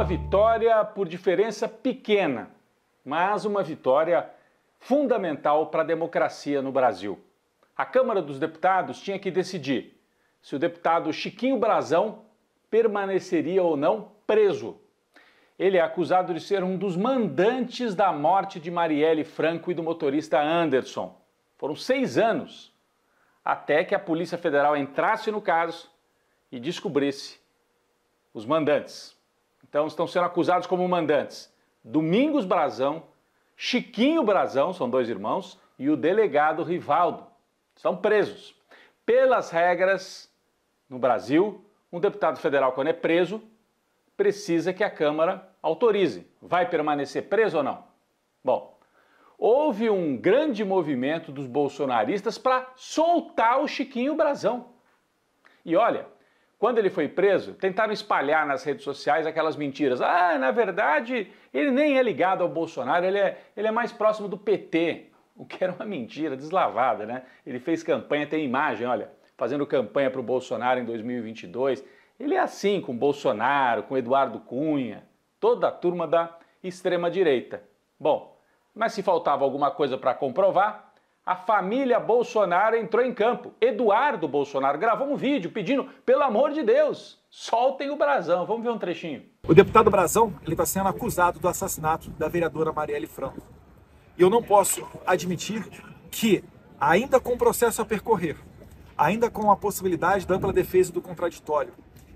uma vitória por diferença pequena, mas uma vitória fundamental para a democracia no Brasil. A Câmara dos Deputados tinha que decidir se o deputado Chiquinho Brazão permaneceria ou não preso. Ele é acusado de ser um dos mandantes da morte de Marielle Franco e do motorista Anderson. Foram seis anos até que a Polícia Federal entrasse no caso e descobrisse os mandantes. Então estão sendo acusados como mandantes Domingos Brazão, Chiquinho Brazão, são dois irmãos, e o delegado Rivaldo. São presos. Pelas regras no Brasil, um deputado federal, quando é preso, precisa que a Câmara autorize. Vai permanecer preso ou não? Bom, houve um grande movimento dos bolsonaristas para soltar o Chiquinho Brazão. E olha, quando ele foi preso, tentaram espalhar nas redes sociais aquelas mentiras. Ah, na verdade, ele nem é ligado ao Bolsonaro, ele é, ele é mais próximo do PT. O que era uma mentira deslavada, né? Ele fez campanha, tem imagem, olha, fazendo campanha para o Bolsonaro em 2022. Ele é assim com Bolsonaro, com Eduardo Cunha, toda a turma da extrema-direita. Bom, mas se faltava alguma coisa para comprovar, a família Bolsonaro entrou em campo. Eduardo Bolsonaro gravou um vídeo pedindo, pelo amor de Deus, soltem o Brasão. Vamos ver um trechinho. O deputado Brasão ele está sendo acusado do assassinato da vereadora Marielle Franco. E eu não posso admitir que, ainda com o processo a percorrer, ainda com a possibilidade da ampla defesa do contraditório,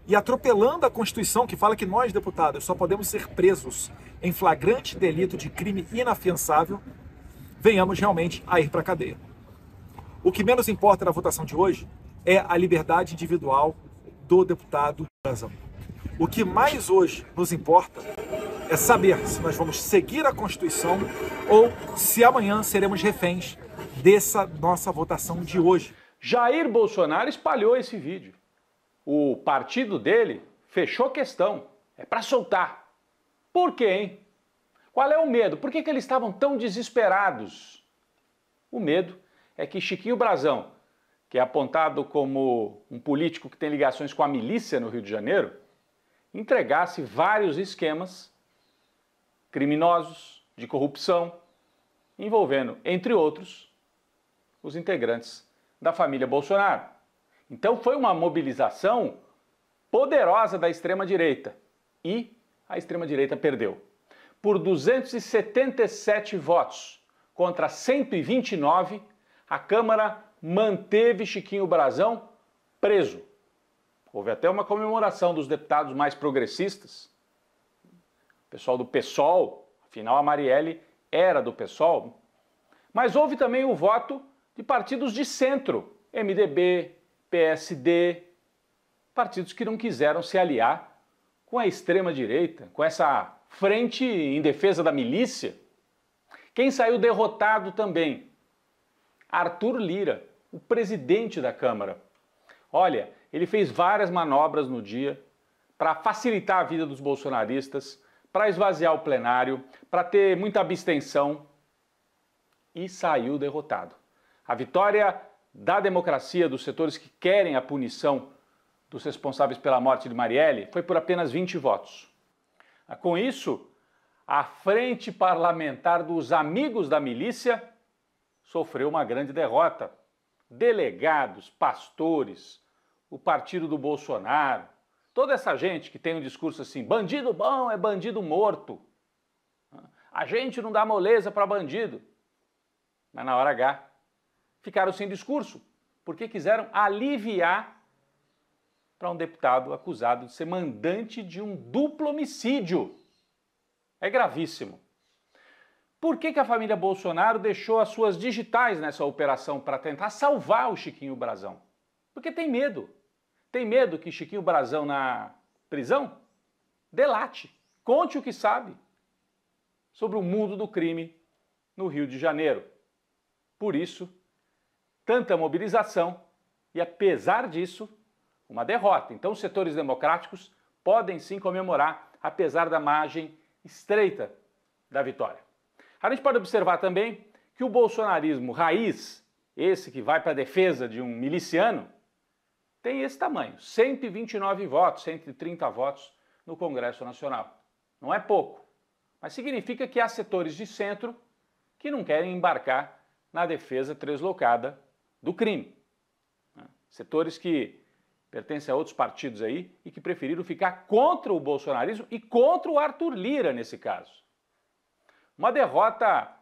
e atropelando a Constituição que fala que nós, deputados, só podemos ser presos em flagrante delito de crime inafiançável, venhamos realmente a ir para a cadeia. O que menos importa na votação de hoje é a liberdade individual do deputado Brasil. O que mais hoje nos importa é saber se nós vamos seguir a Constituição ou se amanhã seremos reféns dessa nossa votação de hoje. Jair Bolsonaro espalhou esse vídeo. O partido dele fechou questão. É para soltar. Por quê, hein? Qual é o medo? Por que, que eles estavam tão desesperados? O medo é que Chiquinho Brazão, que é apontado como um político que tem ligações com a milícia no Rio de Janeiro, entregasse vários esquemas criminosos, de corrupção, envolvendo, entre outros, os integrantes da família Bolsonaro. Então foi uma mobilização poderosa da extrema-direita e a extrema-direita perdeu por 277 votos contra 129, a Câmara manteve Chiquinho Brazão preso. Houve até uma comemoração dos deputados mais progressistas. O pessoal do PSOL, afinal a Marielle era do PSOL. Mas houve também o voto de partidos de centro, MDB, PSD, partidos que não quiseram se aliar com a extrema direita, com essa frente em defesa da milícia. Quem saiu derrotado também? Arthur Lira, o presidente da Câmara. Olha, ele fez várias manobras no dia para facilitar a vida dos bolsonaristas, para esvaziar o plenário, para ter muita abstenção e saiu derrotado. A vitória da democracia dos setores que querem a punição dos responsáveis pela morte de Marielle foi por apenas 20 votos. Com isso, a Frente Parlamentar dos Amigos da Milícia sofreu uma grande derrota. Delegados, pastores, o partido do Bolsonaro, toda essa gente que tem um discurso assim: bandido bom é bandido morto. A gente não dá moleza para bandido. Mas na hora H, ficaram sem discurso, porque quiseram aliviar para um deputado acusado de ser mandante de um duplo homicídio. É gravíssimo. Por que, que a família Bolsonaro deixou as suas digitais nessa operação para tentar salvar o Chiquinho Brazão? Porque tem medo. Tem medo que Chiquinho Brazão na prisão delate. Conte o que sabe sobre o mundo do crime no Rio de Janeiro. Por isso, tanta mobilização e, apesar disso, uma derrota. Então, os setores democráticos podem sim comemorar, apesar da margem estreita da vitória. A gente pode observar também que o bolsonarismo raiz, esse que vai para a defesa de um miliciano, tem esse tamanho: 129 votos, 130 votos no Congresso Nacional. Não é pouco, mas significa que há setores de centro que não querem embarcar na defesa translocada do crime. Né? Setores que pertence a outros partidos aí e que preferiram ficar contra o bolsonarismo e contra o Arthur Lira nesse caso. Uma derrota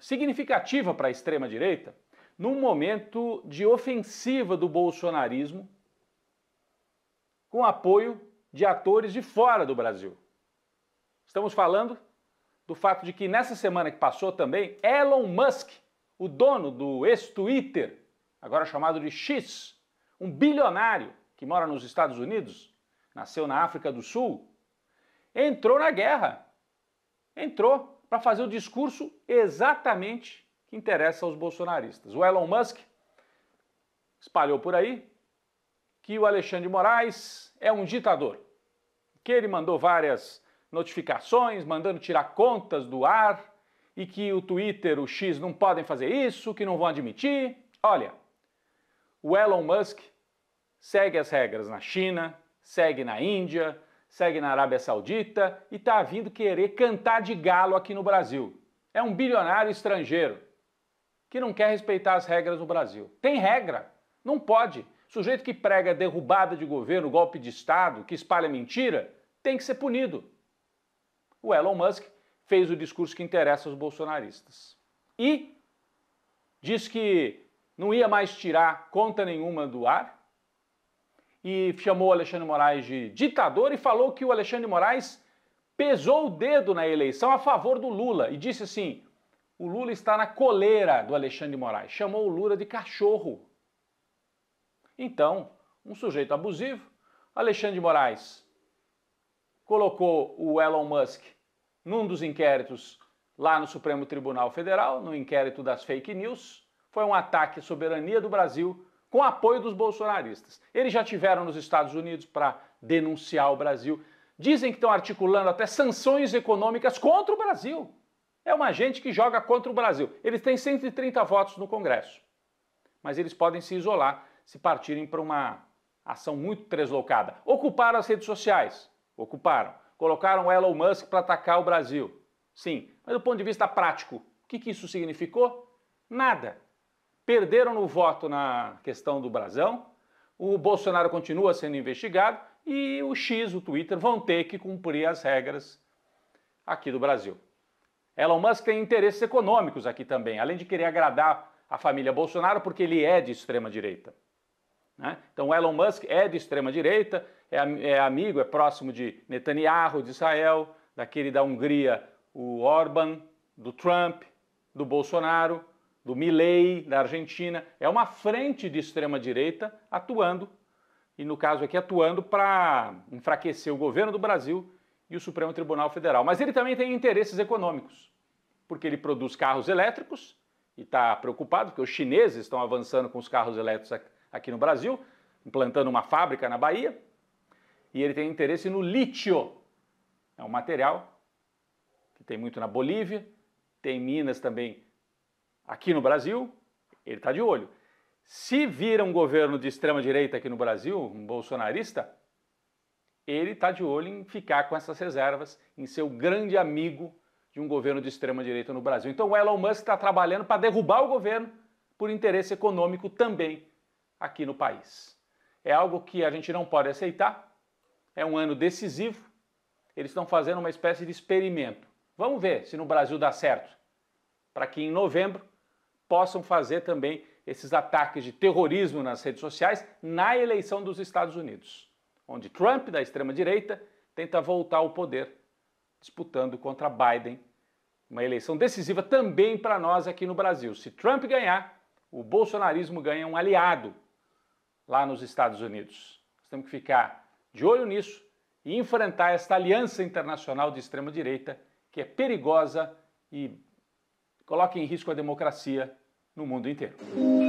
significativa para a extrema direita num momento de ofensiva do bolsonarismo com apoio de atores de fora do Brasil. Estamos falando do fato de que nessa semana que passou também Elon Musk, o dono do ex-Twitter, agora chamado de X, um bilionário que mora nos Estados Unidos, nasceu na África do Sul, entrou na guerra. Entrou para fazer o discurso exatamente que interessa aos bolsonaristas. O Elon Musk espalhou por aí que o Alexandre Moraes é um ditador, que ele mandou várias notificações, mandando tirar contas do ar e que o Twitter, o X não podem fazer isso, que não vão admitir. Olha, o Elon Musk segue as regras na China, segue na Índia, segue na Arábia Saudita e está vindo querer cantar de galo aqui no Brasil. É um bilionário estrangeiro que não quer respeitar as regras no Brasil. Tem regra, não pode. Sujeito que prega derrubada de governo, golpe de Estado, que espalha mentira, tem que ser punido. O Elon Musk fez o discurso que interessa aos bolsonaristas. E diz que não ia mais tirar conta nenhuma do ar e chamou o Alexandre Moraes de ditador e falou que o Alexandre Moraes pesou o dedo na eleição a favor do Lula e disse assim: o Lula está na coleira do Alexandre Moraes. Chamou o Lula de cachorro. Então, um sujeito abusivo, Alexandre Moraes colocou o Elon Musk num dos inquéritos lá no Supremo Tribunal Federal, no inquérito das fake news foi um ataque à soberania do Brasil com apoio dos bolsonaristas. Eles já tiveram nos Estados Unidos para denunciar o Brasil. Dizem que estão articulando até sanções econômicas contra o Brasil. É uma gente que joga contra o Brasil. Eles têm 130 votos no Congresso. Mas eles podem se isolar se partirem para uma ação muito deslocada. Ocuparam as redes sociais. Ocuparam. Colocaram o Elon Musk para atacar o Brasil. Sim, mas do ponto de vista prático, o que, que isso significou? Nada perderam no voto na questão do Brasão, o Bolsonaro continua sendo investigado e o X, o Twitter, vão ter que cumprir as regras aqui do Brasil. Elon Musk tem interesses econômicos aqui também, além de querer agradar a família Bolsonaro, porque ele é de extrema-direita. Né? Então, Elon Musk é de extrema-direita, é, é, amigo, é próximo de Netanyahu, de Israel, daquele da Hungria, o Orban, do Trump, do Bolsonaro do Milei, da Argentina. É uma frente de extrema-direita atuando, e no caso aqui atuando para enfraquecer o governo do Brasil e o Supremo Tribunal Federal. Mas ele também tem interesses econômicos, porque ele produz carros elétricos e está preocupado, porque os chineses estão avançando com os carros elétricos aqui no Brasil, implantando uma fábrica na Bahia, e ele tem interesse no lítio. É um material que tem muito na Bolívia, tem minas também aqui no Brasil, ele está de olho. Se vira um governo de extrema-direita aqui no Brasil, um bolsonarista, ele está de olho em ficar com essas reservas, em ser o grande amigo de um governo de extrema-direita no Brasil. Então o Elon Musk está trabalhando para derrubar o governo por interesse econômico também aqui no país. É algo que a gente não pode aceitar, é um ano decisivo, eles estão fazendo uma espécie de experimento. Vamos ver se no Brasil dá certo, para que em novembro possam fazer também esses ataques de terrorismo nas redes sociais na eleição dos Estados Unidos, onde Trump, da extrema-direita, tenta voltar ao poder, disputando contra Biden. Uma eleição decisiva também para nós aqui no Brasil. Se Trump ganhar, o bolsonarismo ganha um aliado lá nos Estados Unidos. Nós temos que ficar de olho nisso e enfrentar esta aliança internacional de extrema-direita que é perigosa e coloca em risco a democracia no mundo inteiro.